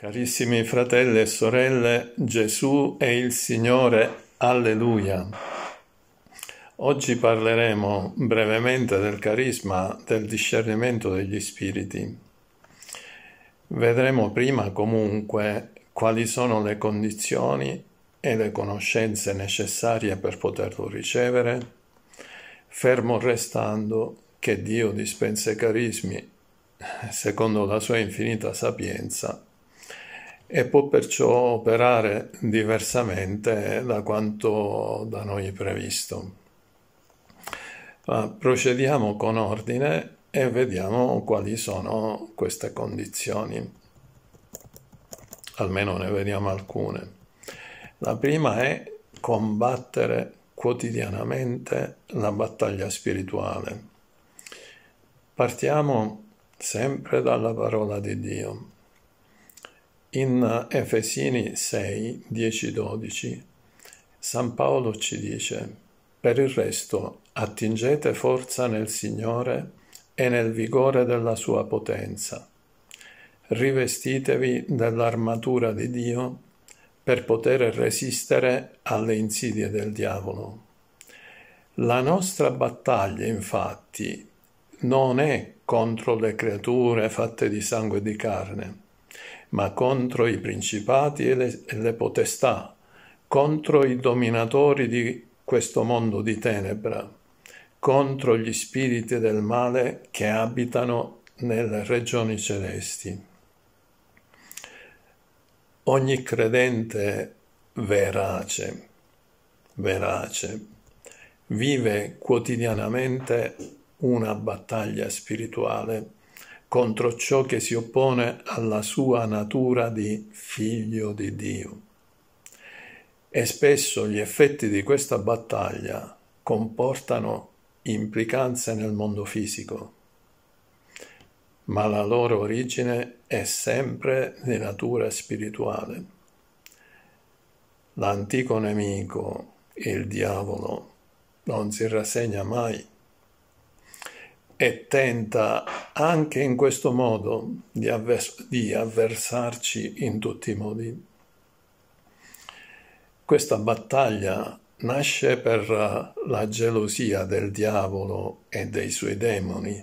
Carissimi fratelli e sorelle, Gesù è il Signore, alleluia. Oggi parleremo brevemente del carisma del discernimento degli spiriti. Vedremo prima comunque quali sono le condizioni e le conoscenze necessarie per poterlo ricevere, fermo restando che Dio dispensa i carismi secondo la sua infinita sapienza e può perciò operare diversamente da quanto da noi previsto. Ma procediamo con ordine e vediamo quali sono queste condizioni. Almeno ne vediamo alcune. La prima è combattere quotidianamente la battaglia spirituale. Partiamo sempre dalla parola di Dio. In Efesini 6, 10-12, San Paolo ci dice, per il resto attingete forza nel Signore e nel vigore della sua potenza. Rivestitevi dell'armatura di Dio per poter resistere alle insidie del diavolo. La nostra battaglia, infatti, non è contro le creature fatte di sangue e di carne, ma contro i principati e le, e le potestà, contro i dominatori di questo mondo di tenebra, contro gli spiriti del male che abitano nelle regioni celesti. Ogni credente verace, verace, vive quotidianamente una battaglia spirituale contro ciò che si oppone alla sua natura di figlio di Dio. E spesso gli effetti di questa battaglia comportano implicanze nel mondo fisico, ma la loro origine è sempre di natura spirituale. L'antico nemico, il diavolo, non si rassegna mai e tenta anche in questo modo di, avvers- di avversarci in tutti i modi. Questa battaglia nasce per eh, la gelosia del diavolo e dei suoi demoni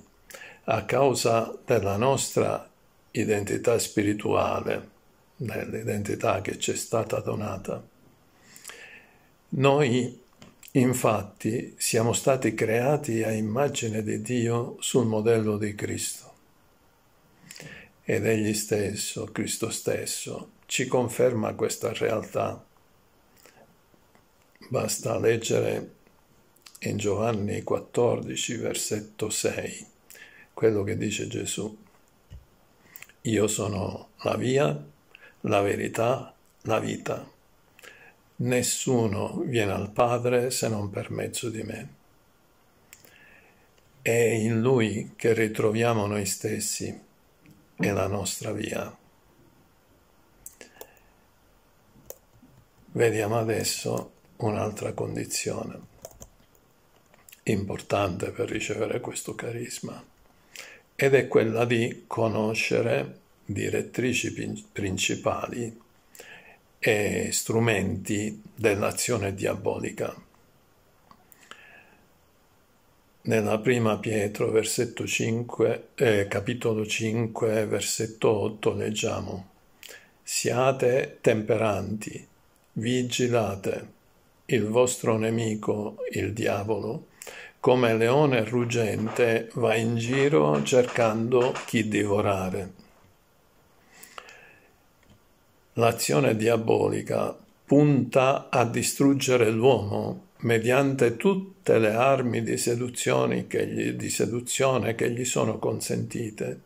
a causa della nostra identità spirituale, dell'identità che ci è stata donata. Noi Infatti siamo stati creati a immagine di Dio sul modello di Cristo. Ed Egli stesso, Cristo stesso, ci conferma questa realtà. Basta leggere in Giovanni 14, versetto 6, quello che dice Gesù. Io sono la via, la verità, la vita. Nessuno viene al Padre se non per mezzo di me. È in Lui che ritroviamo noi stessi e la nostra via. Vediamo adesso un'altra condizione importante per ricevere questo carisma ed è quella di conoscere direttrici principali e strumenti dell'azione diabolica. Nella prima Pietro, versetto 5, eh, capitolo 5, versetto 8, leggiamo Siate temperanti, vigilate, il vostro nemico, il diavolo, come leone ruggente va in giro cercando chi divorare l'azione diabolica punta a distruggere l'uomo mediante tutte le armi di, che gli, di seduzione che gli sono consentite.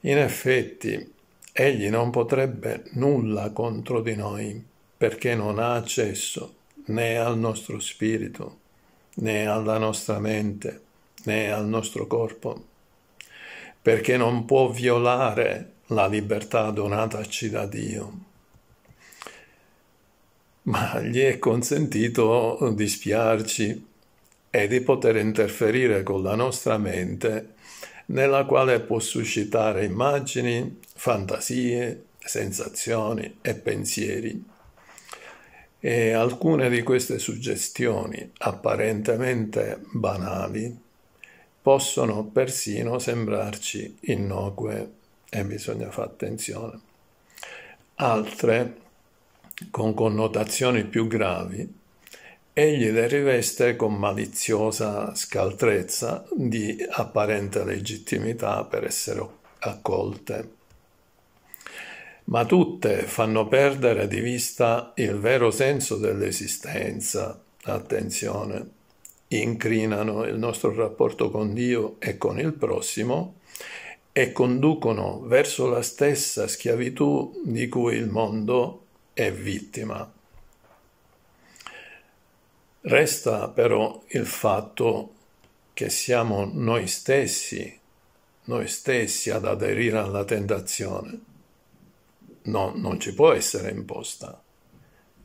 In effetti, egli non potrebbe nulla contro di noi, perché non ha accesso né al nostro spirito, né alla nostra mente, né al nostro corpo, perché non può violare la libertà donataci da Dio. Ma gli è consentito di spiarci e di poter interferire con la nostra mente, nella quale può suscitare immagini, fantasie, sensazioni e pensieri. E alcune di queste suggestioni, apparentemente banali, possono persino sembrarci innocue e bisogna fare attenzione. Altre, con connotazioni più gravi, egli le riveste con maliziosa scaltrezza di apparente legittimità per essere accolte. Ma tutte fanno perdere di vista il vero senso dell'esistenza, attenzione, incrinano il nostro rapporto con Dio e con il prossimo e conducono verso la stessa schiavitù di cui il mondo è vittima. Resta però il fatto che siamo noi stessi, noi stessi ad aderire alla tentazione. No, non ci può essere imposta.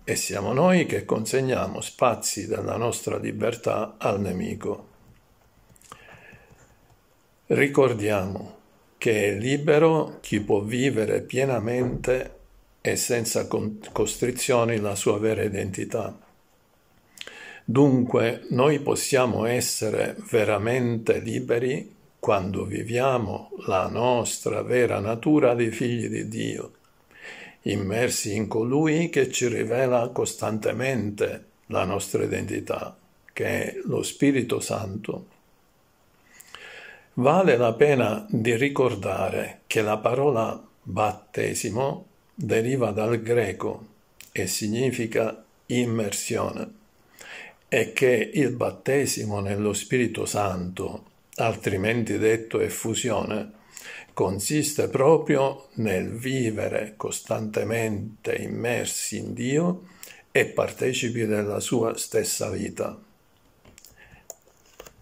E siamo noi che consegniamo spazi della nostra libertà al nemico. Ricordiamo che è libero chi può vivere pienamente e senza costrizioni la sua vera identità. Dunque noi possiamo essere veramente liberi quando viviamo la nostra vera natura di figli di Dio, immersi in colui che ci rivela costantemente la nostra identità, che è lo Spirito Santo. Vale la pena di ricordare che la parola battesimo deriva dal greco e significa immersione e che il battesimo nello Spirito Santo, altrimenti detto effusione, consiste proprio nel vivere costantemente immersi in Dio e partecipi della sua stessa vita.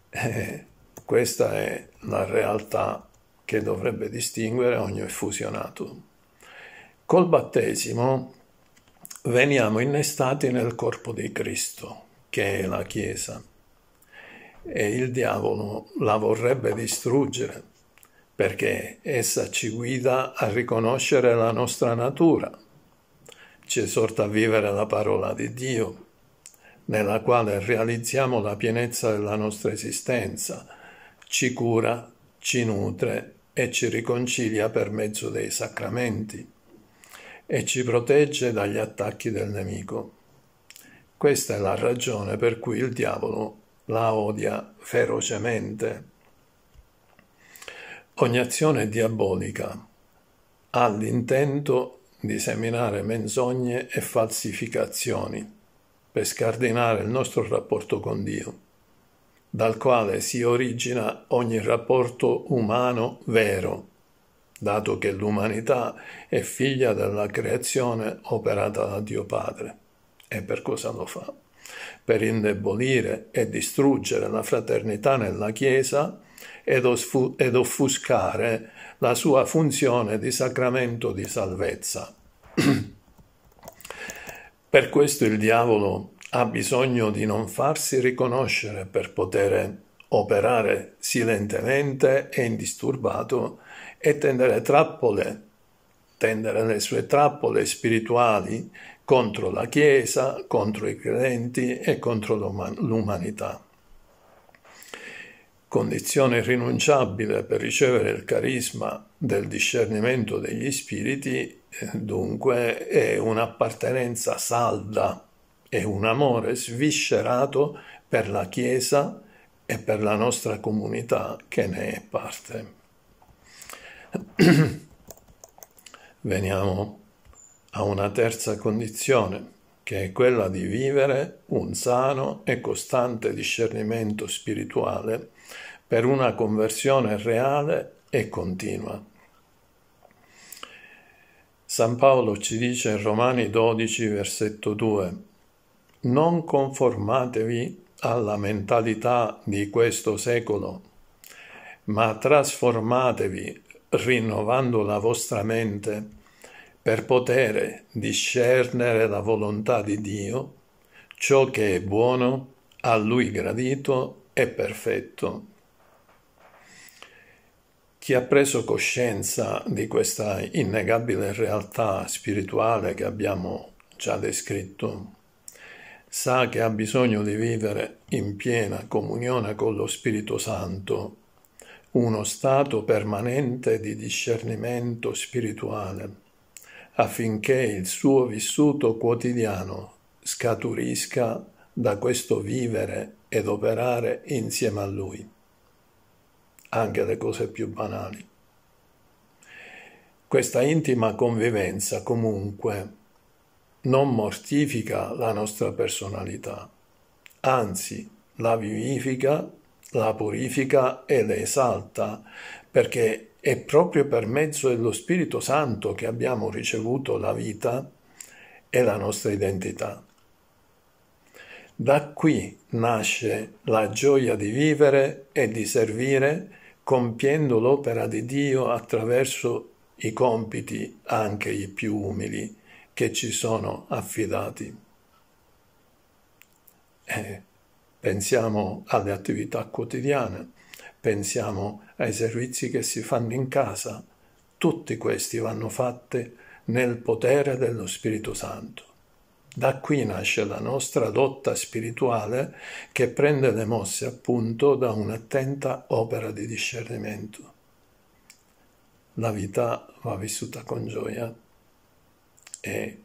Eh, questa è la realtà che dovrebbe distinguere ogni effusionato. Col battesimo veniamo innestati nel corpo di Cristo, che è la Chiesa, e il diavolo la vorrebbe distruggere, perché essa ci guida a riconoscere la nostra natura, ci esorta a vivere la parola di Dio, nella quale realizziamo la pienezza della nostra esistenza, ci cura, ci nutre e ci riconcilia per mezzo dei sacramenti e ci protegge dagli attacchi del nemico. Questa è la ragione per cui il diavolo la odia ferocemente. Ogni azione diabolica ha l'intento di seminare menzogne e falsificazioni per scardinare il nostro rapporto con Dio dal quale si origina ogni rapporto umano vero, dato che l'umanità è figlia della creazione operata da Dio Padre. E per cosa lo fa? Per indebolire e distruggere la fraternità nella Chiesa ed, ed offuscare la sua funzione di sacramento di salvezza. per questo il diavolo ha bisogno di non farsi riconoscere per poter operare silentemente e indisturbato e tendere trappole, tendere le sue trappole spirituali contro la Chiesa, contro i credenti e contro l'umanità. Condizione irrinunciabile per ricevere il carisma del discernimento degli spiriti, eh, dunque, è un'appartenenza salda e un amore sviscerato per la Chiesa e per la nostra comunità che ne è parte. Veniamo a una terza condizione, che è quella di vivere un sano e costante discernimento spirituale per una conversione reale e continua. San Paolo ci dice in Romani 12, versetto 2, non conformatevi alla mentalità di questo secolo, ma trasformatevi rinnovando la vostra mente per poter discernere la volontà di Dio, ciò che è buono, a Lui gradito e perfetto. Chi ha preso coscienza di questa innegabile realtà spirituale che abbiamo già descritto sa che ha bisogno di vivere in piena comunione con lo Spirito Santo, uno stato permanente di discernimento spirituale, affinché il suo vissuto quotidiano scaturisca da questo vivere ed operare insieme a lui, anche le cose più banali. Questa intima convivenza comunque non mortifica la nostra personalità, anzi la vivifica, la purifica e la esalta, perché è proprio per mezzo dello Spirito Santo che abbiamo ricevuto la vita e la nostra identità. Da qui nasce la gioia di vivere e di servire compiendo l'opera di Dio attraverso i compiti anche i più umili che ci sono affidati. E pensiamo alle attività quotidiane, pensiamo ai servizi che si fanno in casa, tutti questi vanno fatti nel potere dello Spirito Santo. Da qui nasce la nostra dotta spirituale che prende le mosse appunto da un'attenta opera di discernimento. La vita va vissuta con gioia e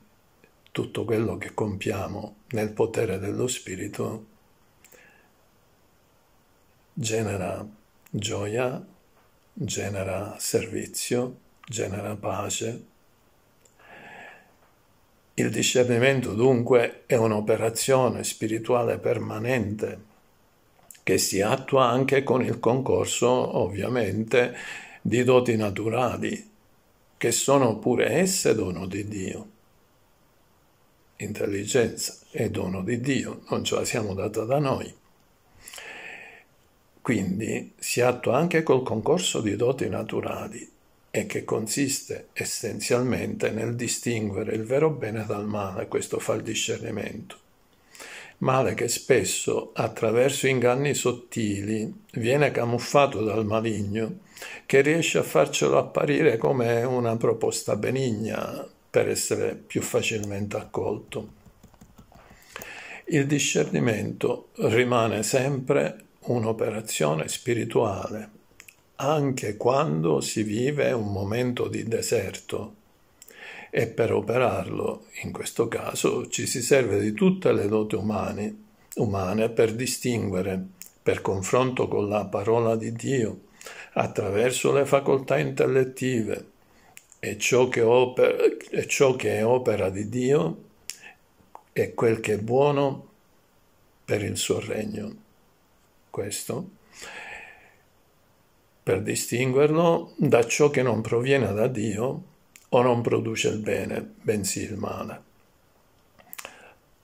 tutto quello che compiamo nel potere dello Spirito genera gioia, genera servizio, genera pace. Il discernimento dunque è un'operazione spirituale permanente che si attua anche con il concorso ovviamente di doti naturali, che sono pure esse dono di Dio intelligenza è dono di Dio, non ce la siamo data da noi. Quindi si attua anche col concorso di doti naturali e che consiste essenzialmente nel distinguere il vero bene dal male, questo fa il discernimento. Male che spesso, attraverso inganni sottili, viene camuffato dal maligno, che riesce a farcelo apparire come una proposta benigna, per essere più facilmente accolto. Il discernimento rimane sempre un'operazione spirituale, anche quando si vive un momento di deserto e per operarlo, in questo caso, ci si serve di tutte le doti umane, umane per distinguere, per confronto con la parola di Dio, attraverso le facoltà intellettive, e ciò che, opera, e ciò che è opera di Dio è quel che è buono per il suo regno. Questo per distinguerlo da ciò che non proviene da Dio o non produce il bene, bensì il male.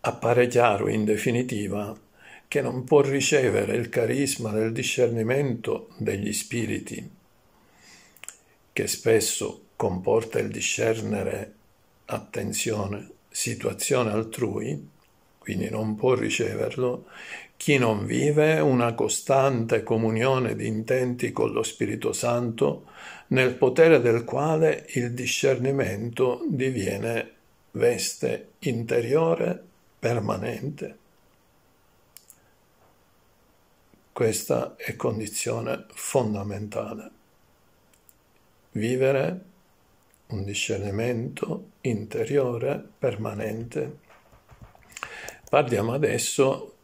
Appare chiaro, in definitiva, che non può ricevere il carisma del discernimento degli spiriti, che spesso comporta il discernere attenzione, situazione altrui, quindi non può riceverlo, chi non vive una costante comunione di intenti con lo Spirito Santo, nel potere del quale il discernimento diviene veste interiore permanente. Questa è condizione fondamentale. Vivere un discernimento interiore permanente. Parliamo adesso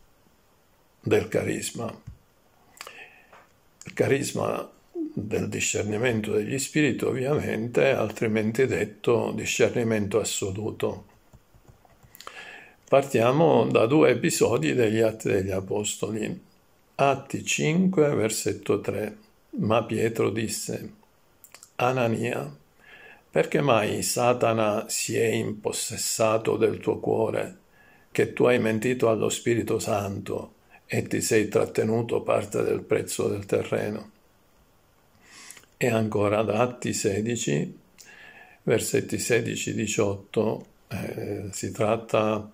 del carisma. Il carisma del discernimento degli spiriti ovviamente, altrimenti detto discernimento assoluto. Partiamo da due episodi degli Atti degli Apostoli. Atti 5, versetto 3. Ma Pietro disse, Anania, perché mai Satana si è impossessato del tuo cuore, che tu hai mentito allo Spirito Santo e ti sei trattenuto parte del prezzo del terreno? E ancora ad Atti 16, versetti 16-18, eh, si tratta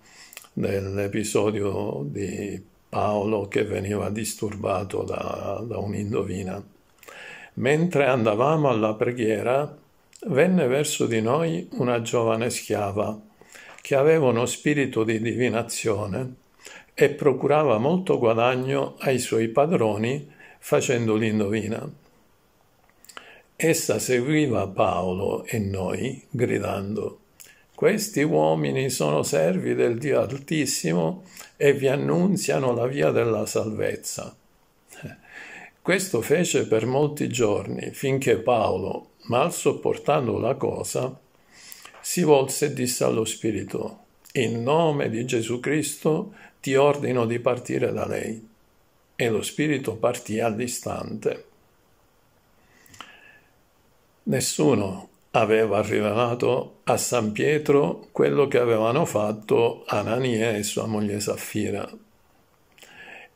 dell'episodio di Paolo che veniva disturbato da, da un'indovina. Mentre andavamo alla preghiera, venne verso di noi una giovane schiava, che aveva uno spirito di divinazione e procurava molto guadagno ai suoi padroni facendo l'indovina. Essa seguiva Paolo e noi, gridando, Questi uomini sono servi del Dio Altissimo e vi annunziano la via della salvezza. Questo fece per molti giorni, finché Paolo, mal sopportando la cosa, si volse e disse allo spirito, in nome di Gesù Cristo ti ordino di partire da lei. E lo spirito partì all'istante. Nessuno aveva rivelato a San Pietro quello che avevano fatto Anania e sua moglie Saffira.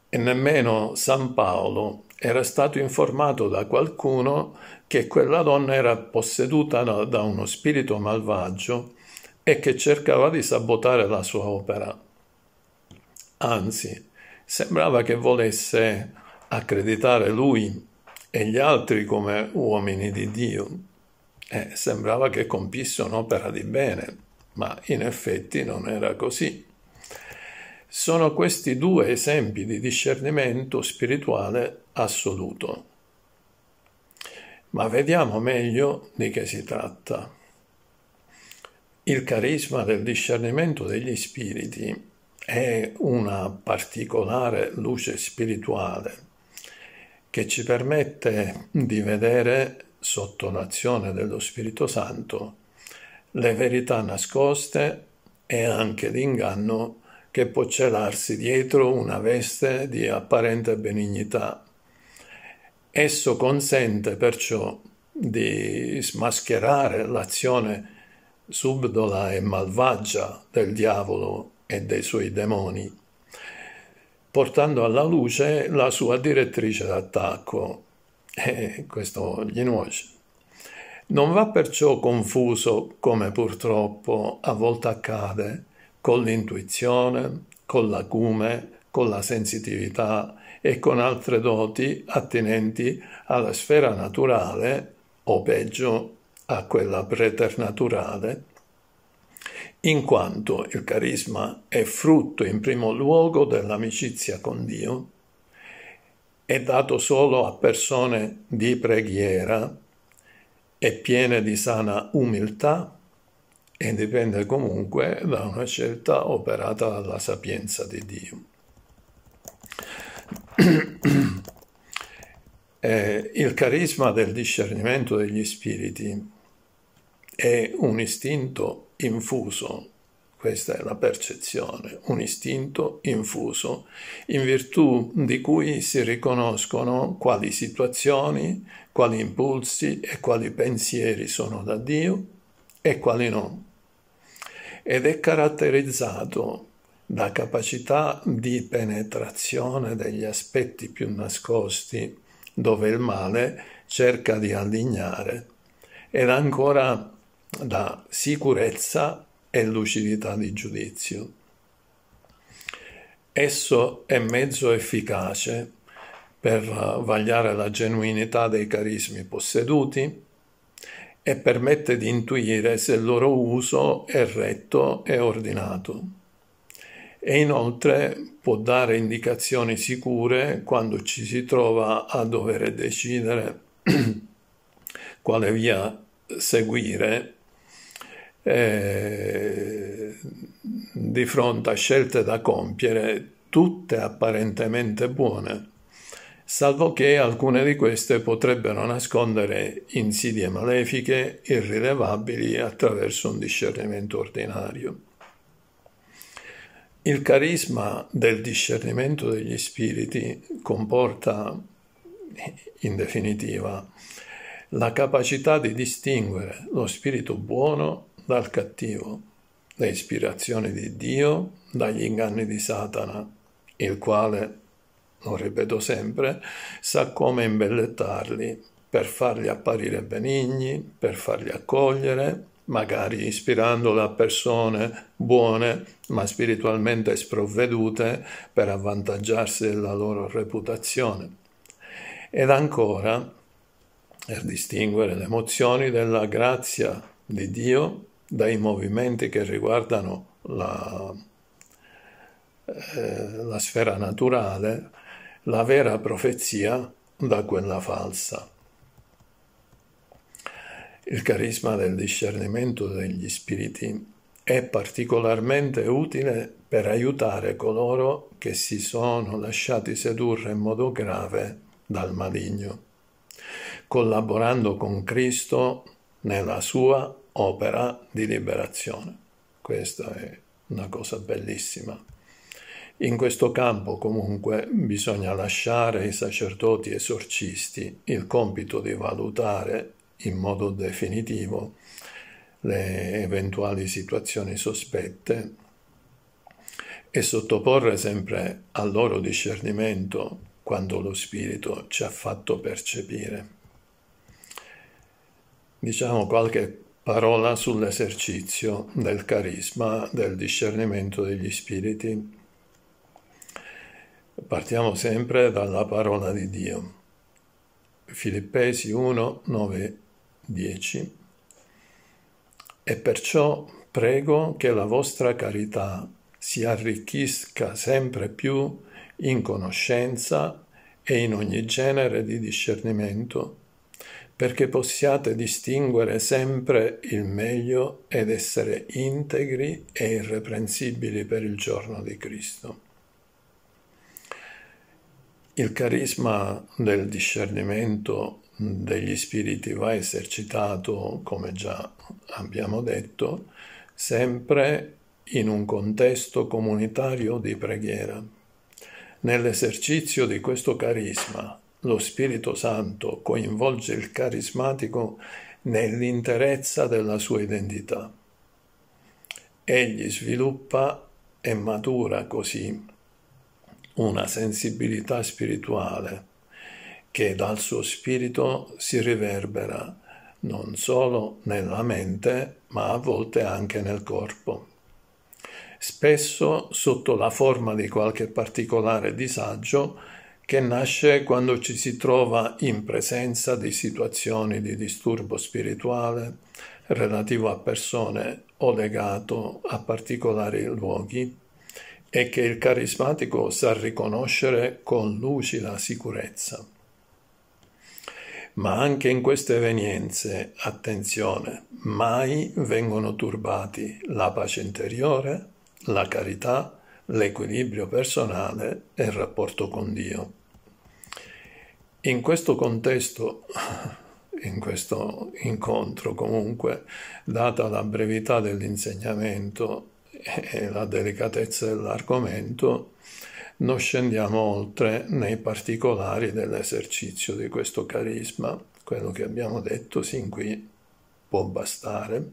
E nemmeno San Paolo era stato informato da qualcuno che quella donna era posseduta da uno spirito malvagio e che cercava di sabotare la sua opera. Anzi, sembrava che volesse accreditare lui e gli altri come uomini di Dio. E sembrava che compisse un'opera di bene, ma in effetti non era così. Sono questi due esempi di discernimento spirituale assoluto. Ma vediamo meglio di che si tratta. Il carisma del discernimento degli spiriti è una particolare luce spirituale che ci permette di vedere sotto l'azione dello Spirito Santo le verità nascoste e anche l'inganno che può celarsi dietro una veste di apparente benignità Esso consente perciò di smascherare l'azione subdola e malvagia del diavolo e dei suoi demoni, portando alla luce la sua direttrice d'attacco, e eh, questo gli nuoce. Non va perciò confuso, come purtroppo a volte accade, con l'intuizione, con l'acume, con la sensitività e con altre doti attinenti alla sfera naturale, o peggio a quella preternaturale, in quanto il carisma è frutto in primo luogo dell'amicizia con Dio, è dato solo a persone di preghiera e piene di sana umiltà e dipende comunque da una scelta operata dalla sapienza di Dio eh, il carisma del discernimento degli spiriti è un istinto infuso, questa è la percezione, un istinto infuso, in virtù di cui si riconoscono quali situazioni, quali impulsi e quali pensieri sono da Dio e quali no. Ed è caratterizzato la capacità di penetrazione degli aspetti più nascosti dove il male cerca di allignare ed ancora la sicurezza e lucidità di giudizio. Esso è mezzo efficace per vagliare la genuinità dei carismi posseduti e permette di intuire se il loro uso è retto e ordinato e inoltre può dare indicazioni sicure quando ci si trova a dover decidere quale via seguire eh, di fronte a scelte da compiere, tutte apparentemente buone, salvo che alcune di queste potrebbero nascondere insidie malefiche irrilevabili attraverso un discernimento ordinario. Il carisma del discernimento degli spiriti comporta, in definitiva, la capacità di distinguere lo spirito buono dal cattivo, le ispirazioni di Dio dagli inganni di Satana, il quale, lo ripeto sempre, sa come imbellettarli per farli apparire benigni, per farli accogliere, magari ispirandola a persone buone ma spiritualmente sprovvedute per avvantaggiarsi della loro reputazione. Ed ancora, per distinguere le emozioni della grazia di Dio dai movimenti che riguardano la, eh, la sfera naturale, la vera profezia da quella falsa. Il carisma del discernimento degli spiriti è particolarmente utile per aiutare coloro che si sono lasciati sedurre in modo grave dal maligno, collaborando con Cristo nella sua opera di liberazione. Questa è una cosa bellissima. In questo campo comunque bisogna lasciare ai sacerdoti esorcisti il compito di valutare in modo definitivo le eventuali situazioni sospette e sottoporre sempre al loro discernimento quanto lo Spirito ci ha fatto percepire. Diciamo qualche parola sull'esercizio del carisma del discernimento degli spiriti. Partiamo sempre dalla parola di Dio. Filippesi 1, 9 10. E perciò prego che la vostra carità si arricchisca sempre più in conoscenza e in ogni genere di discernimento, perché possiate distinguere sempre il meglio ed essere integri e irreprensibili per il giorno di Cristo. Il carisma del discernimento degli spiriti va esercitato, come già abbiamo detto, sempre in un contesto comunitario di preghiera. Nell'esercizio di questo carisma, lo Spirito Santo coinvolge il carismatico nell'interezza della sua identità. Egli sviluppa e matura così una sensibilità spirituale che dal suo spirito si riverbera non solo nella mente, ma a volte anche nel corpo. Spesso sotto la forma di qualche particolare disagio che nasce quando ci si trova in presenza di situazioni di disturbo spirituale relativo a persone o legato a particolari luoghi e che il carismatico sa riconoscere con lucida sicurezza. Ma anche in queste evenienze, attenzione, mai vengono turbati la pace interiore, la carità, l'equilibrio personale e il rapporto con Dio. In questo contesto, in questo incontro comunque, data la brevità dell'insegnamento e la delicatezza dell'argomento, non scendiamo oltre nei particolari dell'esercizio di questo carisma, quello che abbiamo detto sin qui può bastare,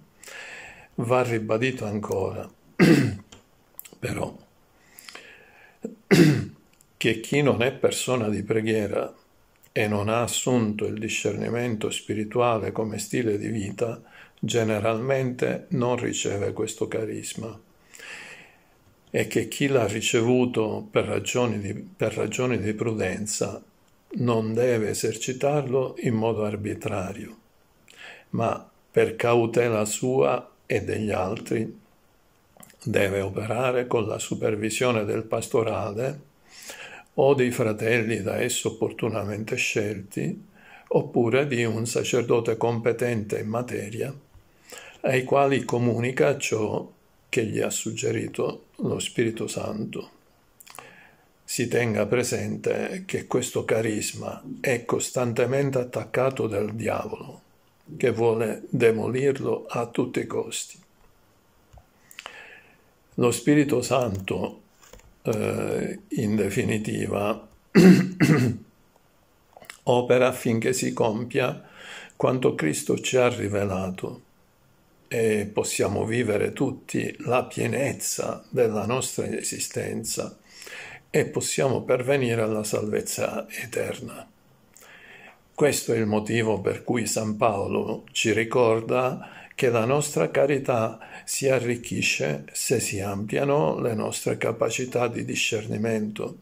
va ribadito ancora, però, che chi non è persona di preghiera e non ha assunto il discernimento spirituale come stile di vita, generalmente non riceve questo carisma è che chi l'ha ricevuto per ragioni di, per ragioni di prudenza non deve esercitarlo in modo arbitrario, ma per cautela sua e degli altri deve operare con la supervisione del pastorale o dei fratelli da esso opportunamente scelti, oppure di un sacerdote competente in materia, ai quali comunica ciò che gli ha suggerito lo Spirito Santo. Si tenga presente che questo carisma è costantemente attaccato dal diavolo, che vuole demolirlo a tutti i costi. Lo Spirito Santo, eh, in definitiva, opera affinché si compia quanto Cristo ci ha rivelato e possiamo vivere tutti la pienezza della nostra esistenza e possiamo pervenire alla salvezza eterna. Questo è il motivo per cui San Paolo ci ricorda che la nostra carità si arricchisce se si ampliano le nostre capacità di discernimento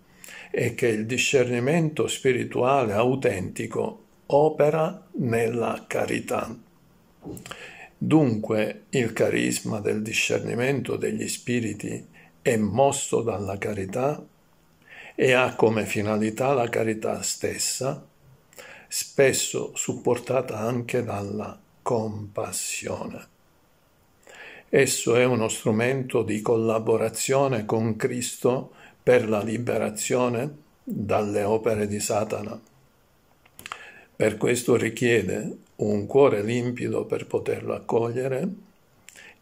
e che il discernimento spirituale autentico opera nella carità. Dunque il carisma del discernimento degli spiriti è mosso dalla carità e ha come finalità la carità stessa, spesso supportata anche dalla compassione. Esso è uno strumento di collaborazione con Cristo per la liberazione dalle opere di Satana. Per questo richiede un cuore limpido per poterlo accogliere,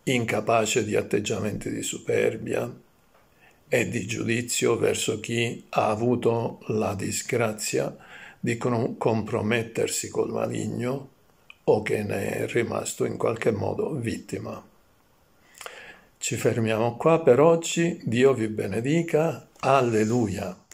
incapace di atteggiamenti di superbia e di giudizio verso chi ha avuto la disgrazia di compromettersi col maligno o che ne è rimasto in qualche modo vittima. Ci fermiamo qua per oggi, Dio vi benedica, alleluia.